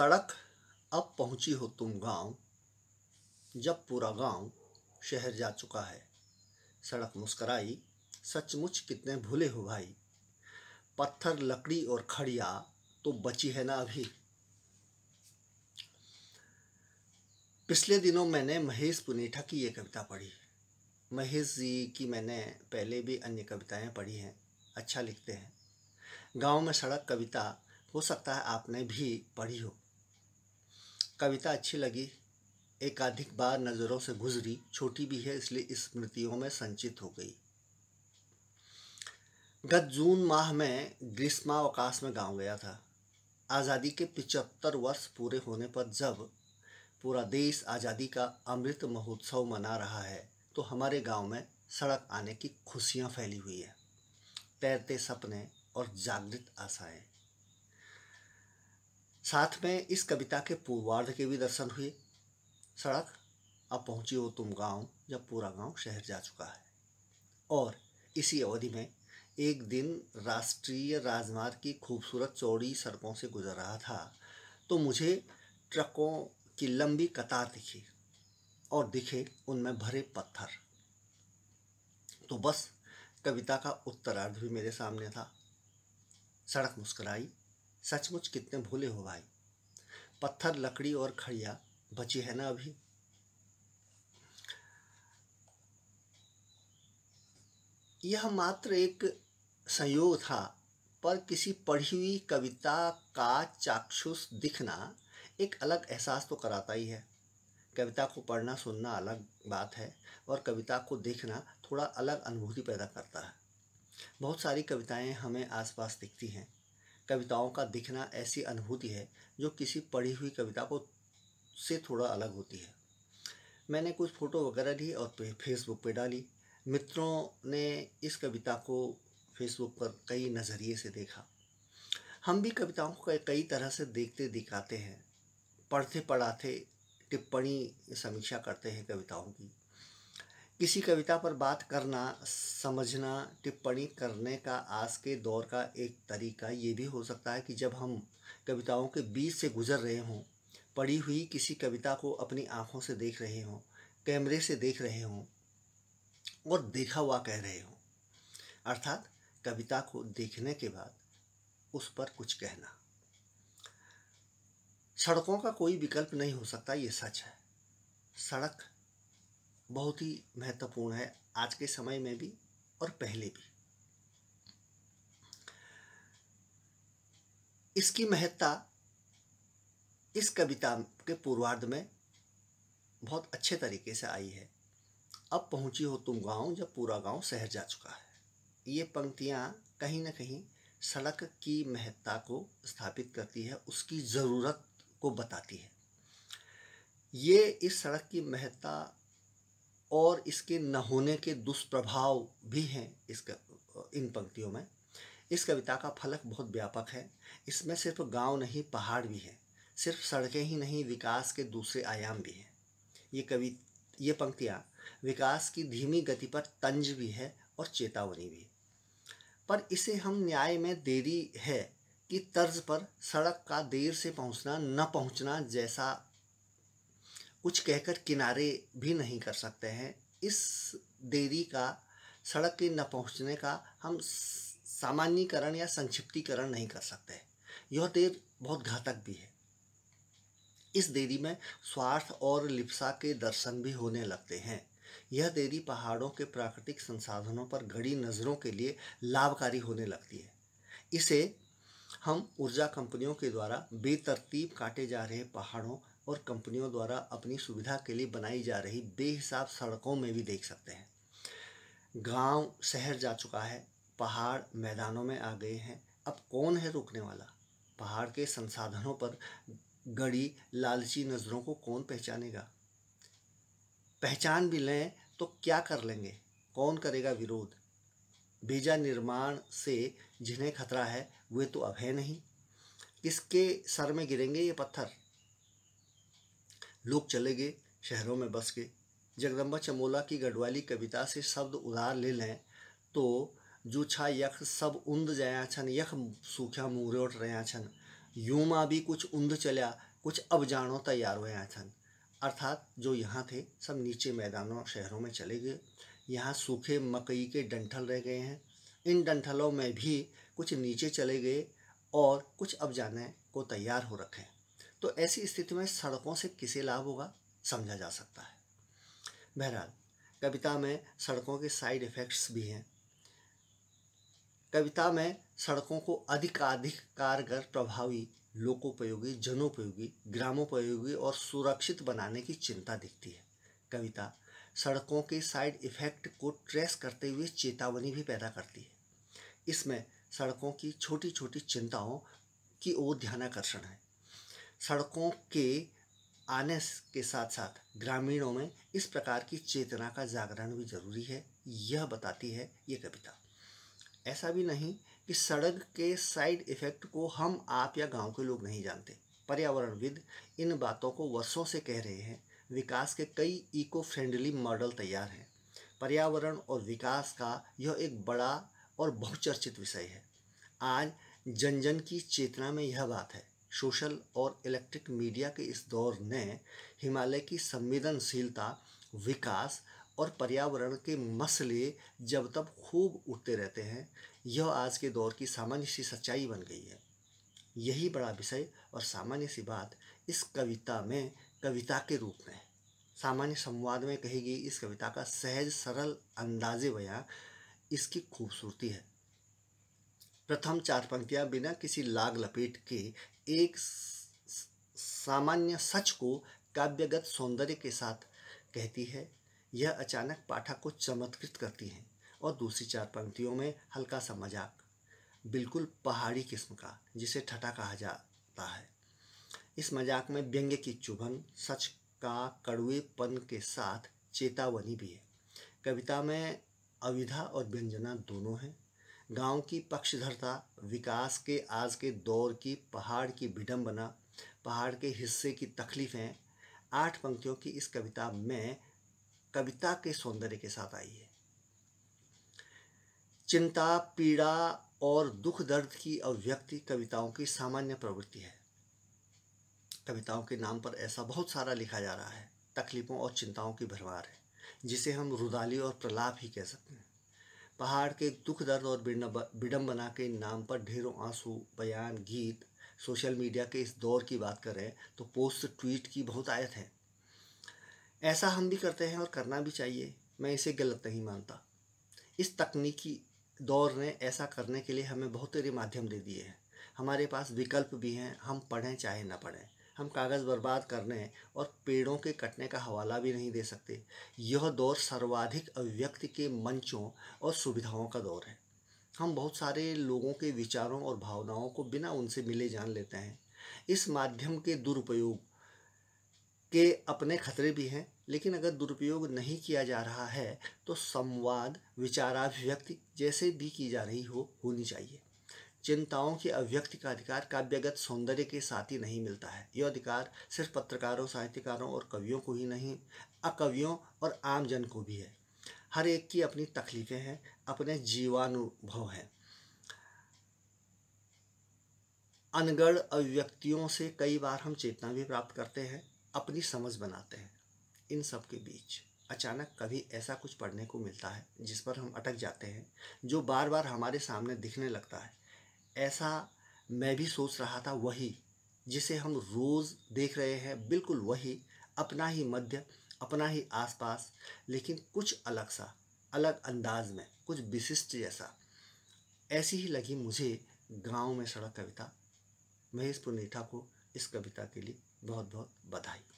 सड़क अब पहुंची हो तुम गांव जब पूरा गांव शहर जा चुका है सड़क मुस्कराई सचमुच कितने भूले हो भाई पत्थर लकड़ी और खड़िया तो बची है ना अभी पिछले दिनों मैंने महेश पुनेठा की ये कविता पढ़ी महेश जी की मैंने पहले भी अन्य कविताएं पढ़ी हैं अच्छा लिखते हैं गांव में सड़क कविता हो सकता है आपने भी पढ़ी हो कविता अच्छी लगी एकाधिक बार नज़रों से गुजरी छोटी भी है इसलिए स्मृतियों इस में संचित हो गई गत जून माह में ग्रीष्मावकाश में गांव गया था आज़ादी के पिचहत्तर वर्ष पूरे होने पर जब पूरा देश आज़ादी का अमृत महोत्सव मना रहा है तो हमारे गांव में सड़क आने की खुशियाँ फैली हुई है तैरते सपने और जागृत आशाएं साथ में इस कविता के पूर्वार्ध के भी दर्शन हुए सड़क अब पहुंची हो तुम गांव जब पूरा गांव शहर जा चुका है और इसी अवधि में एक दिन राष्ट्रीय राजमार्ग की खूबसूरत चौड़ी सड़कों से गुजर रहा था तो मुझे ट्रकों की लंबी कतार दिखी और दिखे उनमें भरे पत्थर तो बस कविता का उत्तरार्ध भी मेरे सामने था सड़क मुस्कुराई सचमुच कितने भोले हो भाई पत्थर लकड़ी और खड़िया बची है ना अभी यह मात्र एक संयोग था पर किसी पढ़ी हुई कविता का चाक्षुष दिखना एक अलग एहसास तो कराता ही है कविता को पढ़ना सुनना अलग बात है और कविता को देखना थोड़ा अलग अनुभूति पैदा करता है बहुत सारी कविताएं हमें आसपास दिखती हैं कविताओं का दिखना ऐसी अनुभूति है जो किसी पढ़ी हुई कविता को से थोड़ा अलग होती है मैंने कुछ फ़ोटो वगैरह ली और फेसबुक पे डाली मित्रों ने इस कविता को फेसबुक पर कई नज़रिए से देखा हम भी कविताओं को कई तरह से देखते दिखाते हैं पढ़ते पढ़ाते टिप्पणी समीक्षा करते हैं कविताओं की किसी कविता पर बात करना समझना टिप्पणी करने का आज के दौर का एक तरीका ये भी हो सकता है कि जब हम कविताओं के बीच से गुजर रहे हों पढ़ी हुई किसी कविता को अपनी आँखों से देख रहे हों कैमरे से देख रहे हों और देखा हुआ कह रहे हों अर्थात कविता को देखने के बाद उस पर कुछ कहना सड़कों का कोई विकल्प नहीं हो सकता ये सच है सड़क बहुत ही महत्वपूर्ण है आज के समय में भी और पहले भी इसकी महत्ता इस कविता के पूर्वार्ध में बहुत अच्छे तरीके से आई है अब पहुंची हो तुम गांव जब पूरा गांव शहर जा चुका है ये पंक्तियां कहीं ना कहीं सड़क की महत्ता को स्थापित करती है उसकी ज़रूरत को बताती है ये इस सड़क की महत्ता और इसके न होने के दुष्प्रभाव भी हैं इस इन पंक्तियों में इस कविता का फलक बहुत व्यापक है इसमें सिर्फ गांव नहीं पहाड़ भी हैं सिर्फ सड़कें ही नहीं विकास के दूसरे आयाम भी हैं ये कवि ये पंक्तियाँ विकास की धीमी गति पर तंज भी है और चेतावनी भी पर इसे हम न्याय में देरी है कि तर्ज पर सड़क का देर से पहुंचना न पहुंचना जैसा कुछ कहकर किनारे भी नहीं कर सकते हैं इस देरी का सड़क के न पहुंचने का हम सामान्यकरण या संक्षिप्तीकरण नहीं कर सकते यह देर बहुत घातक भी है इस देरी में स्वार्थ और लिप्सा के दर्शन भी होने लगते हैं यह देरी पहाड़ों के प्राकृतिक संसाधनों पर घड़ी नज़रों के लिए लाभकारी होने लगती है इसे हम ऊर्जा कंपनियों के द्वारा बेतरतीब काटे जा रहे पहाड़ों और कंपनियों द्वारा अपनी सुविधा के लिए बनाई जा रही बेहिसाब सड़कों में भी देख सकते हैं गांव शहर जा चुका है पहाड़ मैदानों में आ गए हैं अब कौन है रोकने वाला पहाड़ के संसाधनों पर गड़ी लालची नज़रों को कौन पहचानेगा पहचान भी लें तो क्या कर लेंगे कौन करेगा विरोध बीजा निर्माण से जिन्हें खतरा है वे तो अब है नहीं किसके सर में गिरेंगे ये पत्थर लोग चले गए शहरों में बस के जगदम्बा चमोला की गढ़वाली कविता से शब्द उधार ले लें तो जो छा यख सब उंद जया छन यख सूख्या मूरोट रया छन यूँ माँ भी कुछ उंद चलिया कुछ अब जानो तैयार होया छन अर्थात जो यहाँ थे सब नीचे मैदानों शहरों में चले गए यहाँ सूखे मकई के डंठल रह गए हैं इन डंठलों में भी कुछ नीचे चले गए और कुछ अब जाने को तैयार हो रखे तो ऐसी स्थिति में सड़कों से किसे लाभ होगा समझा जा सकता है बहरहाल कविता में सड़कों के साइड इफ़ेक्ट्स भी हैं कविता में सड़कों को अधिकाधिक कारगर प्रभावी लोकोपयोगी जनोपयोगी ग्रामोपयोगी और सुरक्षित बनाने की चिंता दिखती है कविता सड़कों के साइड इफ़ेक्ट को ट्रेस करते हुए चेतावनी भी पैदा करती है इसमें सड़कों की छोटी छोटी चिंताओं की ओर ध्यानाकर्षण है सड़कों के आने के साथ साथ ग्रामीणों में इस प्रकार की चेतना का जागरण भी जरूरी है यह बताती है ये कविता ऐसा भी नहीं कि सड़क के साइड इफ़ेक्ट को हम आप या गांव के लोग नहीं जानते पर्यावरणविद इन बातों को वर्षों से कह रहे हैं विकास के कई इको फ्रेंडली मॉडल तैयार हैं पर्यावरण और विकास का यह एक बड़ा और बहुचर्चित विषय है आज जन जन की चेतना में यह बात है सोशल और इलेक्ट्रिक मीडिया के इस दौर ने हिमालय की संवेदनशीलता विकास और पर्यावरण के मसले जब तब खूब उठते रहते हैं यह आज के दौर की सामान्य सी सच्चाई बन गई है यही बड़ा विषय और सामान्य सी बात इस कविता में कविता के रूप में सामान्य संवाद में कही गई इस कविता का सहज सरल अंदाजे बयां इसकी खूबसूरती है प्रथम चार पंक्तियाँ बिना किसी लाग लपेट के एक सामान्य सच को काव्यगत सौंदर्य के साथ कहती है यह अचानक पाठक को चमत्कृत करती है और दूसरी चार पंक्तियों में हल्का सा मजाक बिल्कुल पहाड़ी किस्म का जिसे ठटा कहा जाता है इस मजाक में व्यंग्य की चुभन सच का कड़वेपन के साथ चेतावनी भी है कविता में अविधा और व्यंजना दोनों हैं गांव की पक्षधरता विकास के आज के दौर की पहाड़ की विडम्बना पहाड़ के हिस्से की तकलीफ़ें आठ पंक्तियों की इस कविता में कविता के सौंदर्य के साथ आई है चिंता पीड़ा और दुख दर्द की अभिव्यक्ति कविताओं की सामान्य प्रवृत्ति है कविताओं के नाम पर ऐसा बहुत सारा लिखा जा रहा है तकलीफ़ों और चिंताओं की भरमार है जिसे हम रुदाली और प्रलाप ही कह सकते हैं पहाड़ के दुख दर्द और विडम्बना के नाम पर ढेरों आंसू बयान गीत सोशल मीडिया के इस दौर की बात करें तो पोस्ट ट्वीट की बहुत आयत है ऐसा हम भी करते हैं और करना भी चाहिए मैं इसे गलत नहीं मानता इस तकनीकी दौर ने ऐसा करने के लिए हमें बहुत सारे माध्यम दे दिए हैं हमारे पास विकल्प भी हैं हम पढ़ें चाहे ना पढ़ें हम कागज़ बर्बाद करने और पेड़ों के कटने का हवाला भी नहीं दे सकते यह दौर सर्वाधिक अभिव्यक्ति के मंचों और सुविधाओं का दौर है हम बहुत सारे लोगों के विचारों और भावनाओं को बिना उनसे मिले जान लेते हैं इस माध्यम के दुरुपयोग के अपने खतरे भी हैं लेकिन अगर दुरुपयोग नहीं किया जा रहा है तो संवाद विचाराभिव्यक्ति जैसे भी की जा रही हो होनी चाहिए चिंताओं के अव्यक्ति का अधिकार काव्यगत सौंदर्य के साथ ही नहीं मिलता है यह अधिकार सिर्फ पत्रकारों साहित्यकारों और कवियों को ही नहीं अकवियों और आम जन को भी है हर एक की अपनी तकलीफ़ें हैं अपने जीवानुभव हैं अनगढ़ अभिव्यक्तियों से कई बार हम चेतना भी प्राप्त करते हैं अपनी समझ बनाते हैं इन सब के बीच अचानक कभी ऐसा कुछ पढ़ने को मिलता है जिस पर हम अटक जाते हैं जो बार बार हमारे सामने दिखने लगता है ऐसा मैं भी सोच रहा था वही जिसे हम रोज़ देख रहे हैं बिल्कुल वही अपना ही मध्य अपना ही आसपास लेकिन कुछ अलग सा अलग अंदाज में कुछ विशिष्ट जैसा ऐसी ही लगी मुझे गांव में सड़क कविता महेश पुनीठा को इस कविता के लिए बहुत बहुत बधाई